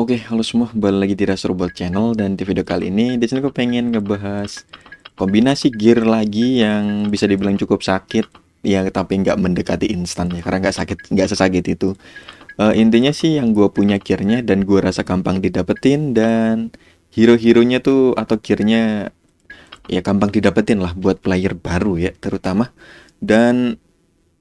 Oke, halo semua, kembali lagi di Ras Robot Channel dan di video kali ini di sini gue pengen ngebahas kombinasi gear lagi yang bisa dibilang cukup sakit ya tapi nggak mendekati instan ya karena nggak sakit nggak sesakit itu uh, intinya sih yang gue punya gearnya dan gue rasa gampang didapetin dan hero-heronya tuh atau gearnya ya gampang didapetin lah buat player baru ya terutama dan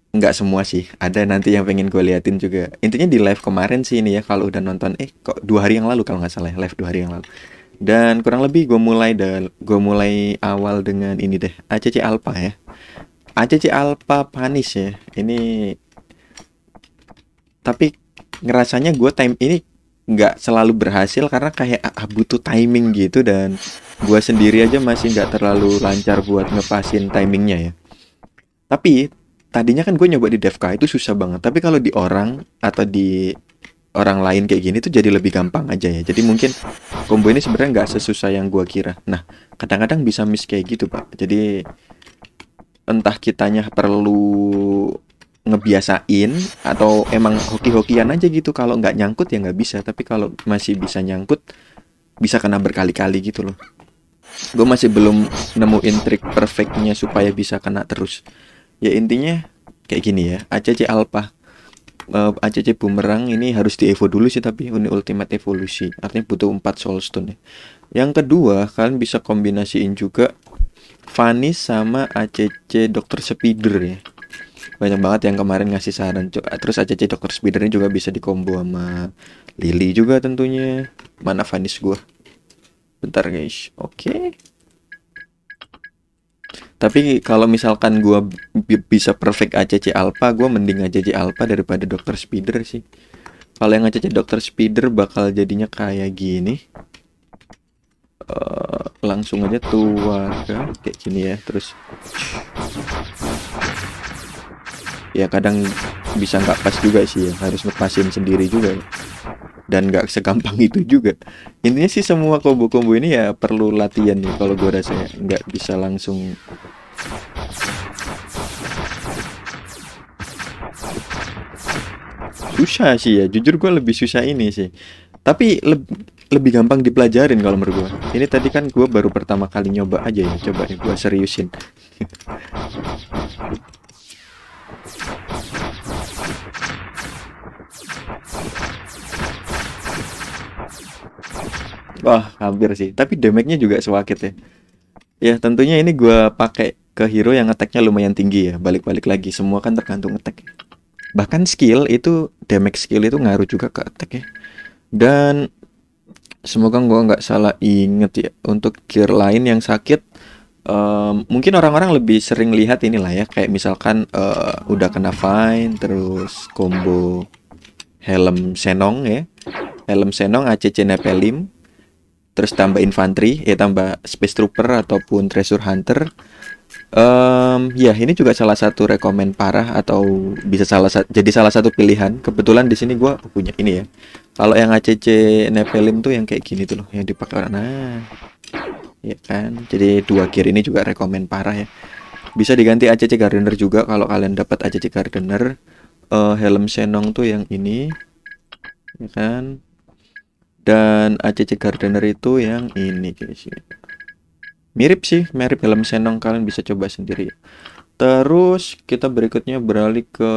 nggak semua sih ada nanti yang pengen gue liatin juga intinya di live kemarin sih ini ya kalau udah nonton eh kok dua hari yang lalu kalau nggak salah ya, live dua hari yang lalu dan kurang lebih gue mulai dan gue mulai awal dengan ini deh ACC Alpha ya ACC Alpha Panis ya ini tapi ngerasanya gue time ini nggak selalu berhasil karena kayak butuh timing gitu dan gue sendiri aja masih nggak terlalu lancar buat ngepasin timingnya ya tapi tadinya kan gue nyoba di DevKa itu susah banget tapi kalau di orang atau di orang lain kayak gini tuh jadi lebih gampang aja ya jadi mungkin combo ini sebenarnya nggak sesusah yang gue kira nah kadang-kadang bisa miss kayak gitu pak jadi entah kitanya perlu ngebiasain atau emang hoki-hokian aja gitu kalau nggak nyangkut ya nggak bisa tapi kalau masih bisa nyangkut bisa kena berkali-kali gitu loh gue masih belum nemuin trik perfectnya supaya bisa kena terus ya intinya kayak gini ya ACC Alpha uh, eh, ACC Bumerang ini harus di Evo dulu sih tapi ini ultimate evolusi artinya butuh 4 soulstone ya. yang kedua kalian bisa kombinasiin juga Vanis sama ACC Dokter Speeder ya banyak banget yang kemarin ngasih saran terus ACC Dokter Spider ini juga bisa dikombo sama Lily juga tentunya mana Vanis gua bentar guys oke okay. Tapi kalau misalkan gue bisa perfect ACC alpha, gue mending ACC alpha daripada dr spider sih. Kalau yang ACC dr spider bakal jadinya kayak gini. Uh, langsung aja tua kan? kayak gini ya terus ya kadang bisa nggak pas juga sih ya harus ngepasin sendiri juga ya. dan nggak segampang itu juga intinya sih semua combo-combo ini ya perlu latihan nih kalau gue rasa ya, nggak bisa langsung Susah sih ya, jujur gue lebih susah ini sih. Tapi le lebih gampang dipelajarin kalau menurut gue. Ini tadi kan gue baru pertama kali nyoba aja ya, coba nih gue seriusin. Wah, hampir sih. Tapi damage-nya juga sewakit ya. Ya, tentunya ini gue pakai ke hero yang attacknya lumayan tinggi ya balik-balik lagi semua kan tergantung attack bahkan skill itu damage skill itu ngaruh juga ke attack ya dan semoga gue nggak salah inget ya untuk gear lain yang sakit um, mungkin orang-orang lebih sering lihat inilah ya kayak misalkan uh, udah kena fine terus combo helm senong ya helm senong ACC nepelim terus tambah infanteri ya tambah space trooper ataupun treasure hunter Um, ya ini juga salah satu rekomend parah atau bisa salah jadi salah satu pilihan. Kebetulan di sini gue punya ini ya. Kalau yang ACC nepelim tuh yang kayak gini tuh loh, yang dipakai nah, ya kan. Jadi dua gear ini juga rekomend parah ya. Bisa diganti ACC Gardener juga kalau kalian dapat ACC Gardener. Uh, helm Senong tuh yang ini, ya kan. Dan ACC Gardener itu yang ini guys ya mirip sih mirip helm senong kalian bisa coba sendiri terus kita berikutnya beralih ke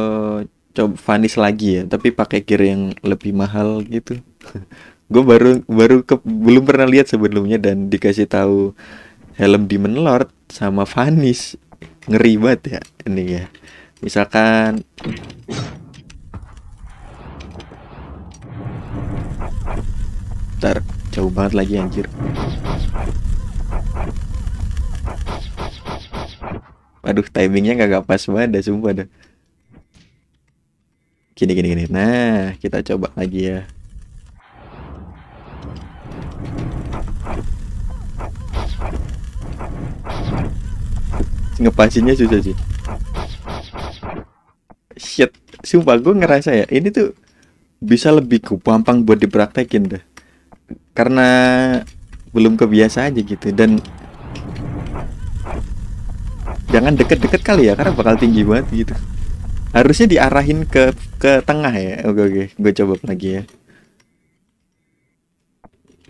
coba Vanis lagi ya tapi pakai gear yang lebih mahal gitu gue baru baru ke, belum pernah lihat sebelumnya dan dikasih tahu helm Demon Lord sama Vanis ngeri banget ya ini ya misalkan ntar jauh banget lagi anjir aduh timingnya nggak pas banget dah sumpah dah gini gini gini nah kita coba lagi ya ngepasinnya susah sih shit sumpah gue ngerasa ya ini tuh bisa lebih gampang buat dipraktekin deh karena belum kebiasa aja gitu dan jangan deket-deket kali ya karena bakal tinggi banget gitu harusnya diarahin ke ke tengah ya oke oke gue coba lagi ya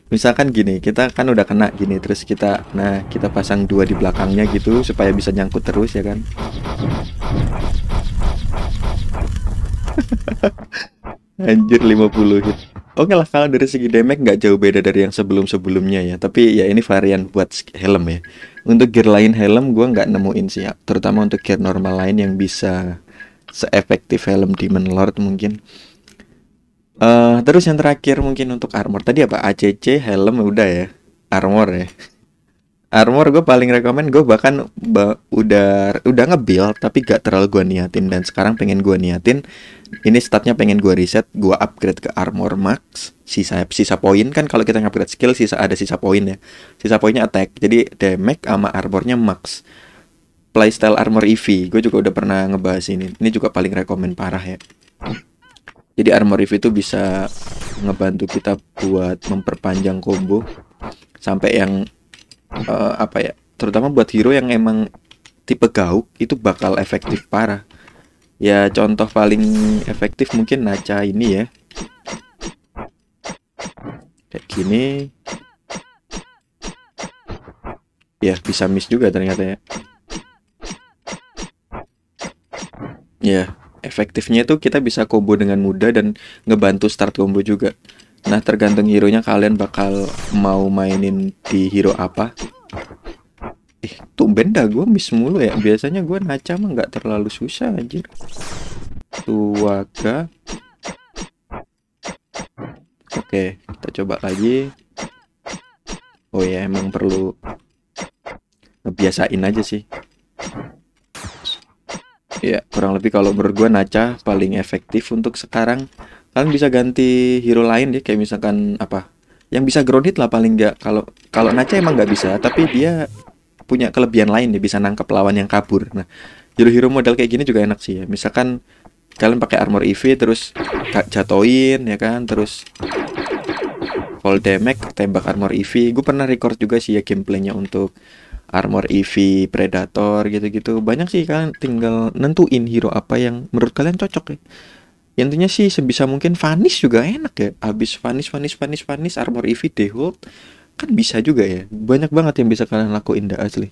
misalkan gini kita kan udah kena gini terus kita nah kita pasang dua di belakangnya gitu supaya bisa nyangkut terus ya kan anjir 50 hit Oke lah kalau dari segi damage nggak jauh beda dari yang sebelum-sebelumnya ya Tapi ya ini varian buat helm ya Untuk gear lain helm gue nggak nemuin sih ya Terutama untuk gear normal lain yang bisa seefektif helm Demon Lord mungkin uh, Terus yang terakhir mungkin untuk armor Tadi apa? ACC, helm ya udah ya Armor ya Armor gue paling rekomen gue bahkan ba udah udah ngebil tapi gak terlalu gue niatin dan sekarang pengen gue niatin ini statnya pengen gue reset gue upgrade ke armor max sisa sisa poin kan kalau kita upgrade skill sisa ada sisa poin ya sisa poinnya attack jadi damage sama armornya max playstyle armor EV gue juga udah pernah ngebahas ini ini juga paling rekomend parah ya jadi armor EV itu bisa ngebantu kita buat memperpanjang combo sampai yang uh, apa ya terutama buat hero yang emang tipe gauk itu bakal efektif parah ya contoh paling efektif mungkin naca ini ya kayak gini ya bisa miss juga ternyata ya ya efektifnya itu kita bisa combo dengan mudah dan ngebantu start combo juga nah tergantung hero nya kalian bakal mau mainin di hero apa Ih, tumben dah gue miss mulu ya. Biasanya gue naca mah nggak terlalu susah anjir. Tuaga. Oke, kita coba lagi. Oh ya, emang perlu ngebiasain aja sih. Ya, kurang lebih kalau menurut gue naca paling efektif untuk sekarang. Kalian bisa ganti hero lain ya kayak misalkan apa? Yang bisa ground hit lah paling nggak. Kalau kalau naca emang nggak bisa, tapi dia punya kelebihan lain dia bisa nangkep lawan yang kabur. Nah, hero-hero model kayak gini juga enak sih ya. Misalkan kalian pakai armor EV terus jatoin ya kan, terus full damage tembak armor EV. Gue pernah record juga sih ya gameplaynya untuk armor EV, predator gitu-gitu. Banyak sih kalian tinggal nentuin hero apa yang menurut kalian cocok ya intinya sih sebisa mungkin vanish juga enak ya Abis vanish vanish vanish vanish armor EV dehold kan bisa juga ya banyak banget yang bisa kalian lakuin dah asli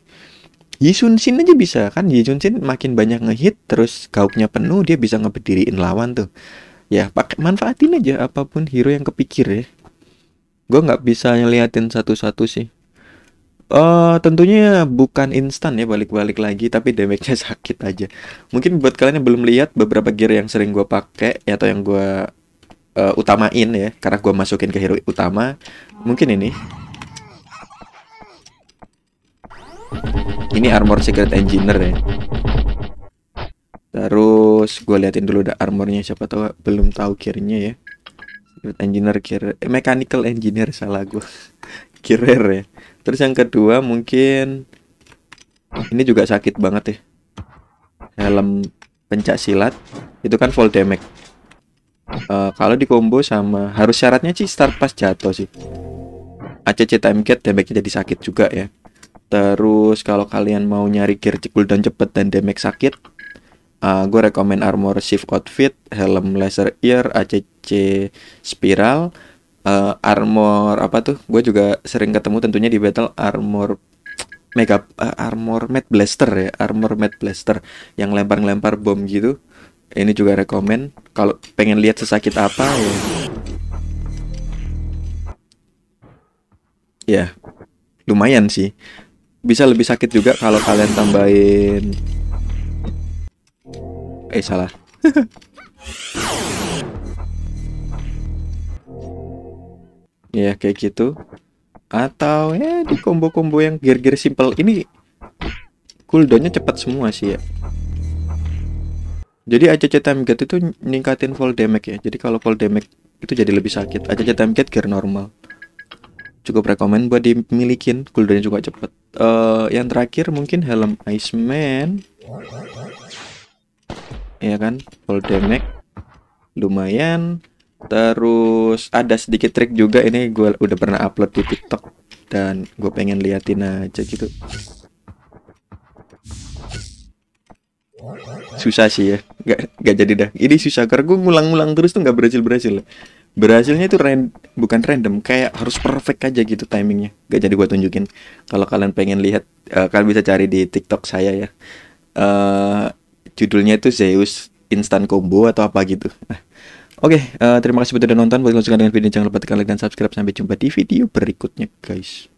Yisun Shin aja bisa kan Yisun Shin makin banyak ngehit terus gauknya penuh dia bisa ngeberdiriin lawan tuh ya pakai manfaatin aja apapun hero yang kepikir ya gue nggak bisa ngeliatin satu-satu sih Uh, tentunya bukan instan ya balik-balik lagi tapi damage-nya sakit aja. Mungkin buat kalian yang belum lihat beberapa gear yang sering gue pakai ya, atau yang gue uh, utamain ya karena gue masukin ke hero utama mungkin ini ini armor secret engineer ya terus gue liatin dulu ada armornya siapa tahu belum tahu kirinya ya secret engineer kir eh, mechanical engineer salah gue kirer ya terus yang kedua mungkin ini juga sakit banget ya helm pencak silat itu kan full damage uh, kalau di combo sama harus syaratnya sih start pas jatuh sih ACC time gate damage jadi sakit juga ya Terus kalau kalian mau nyari gear cool dan cepet dan damage sakit, uh, gue rekomend armor shift outfit, helm laser ear, ACC spiral, uh, armor apa tuh? Gue juga sering ketemu tentunya di battle armor mega uh, armor mat blaster ya, armor mat blaster yang lempar-lempar bom gitu. Ini juga rekomend kalau pengen lihat sesakit apa ya. Ya, lumayan sih bisa lebih sakit juga kalau kalian tambahin eh salah ya kayak gitu atau ya di combo-combo yang gear-gear simple ini cooldownnya cepat semua sih ya jadi ACC time gate itu ningkatin full damage ya jadi kalau full damage itu jadi lebih sakit ACC time gate gear normal cukup rekomend buat dimilikin cooldownnya juga cepet uh, yang terakhir mungkin helm Iceman ya kan full damage lumayan terus ada sedikit trik juga ini gue udah pernah upload di TikTok dan gue pengen liatin aja gitu susah sih ya gak nggak jadi dah ini susah karena gue ngulang-ngulang terus tuh gak berhasil berhasil berhasilnya itu bukan random kayak harus perfect aja gitu timingnya gak jadi gue tunjukin kalau kalian pengen lihat uh, kalian bisa cari di tiktok saya ya uh, judulnya itu Zeus instant combo atau apa gitu nah, oke okay, uh, eh, terima kasih sudah nonton buat suka dengan video jangan lupa tekan like dan subscribe sampai jumpa di video berikutnya guys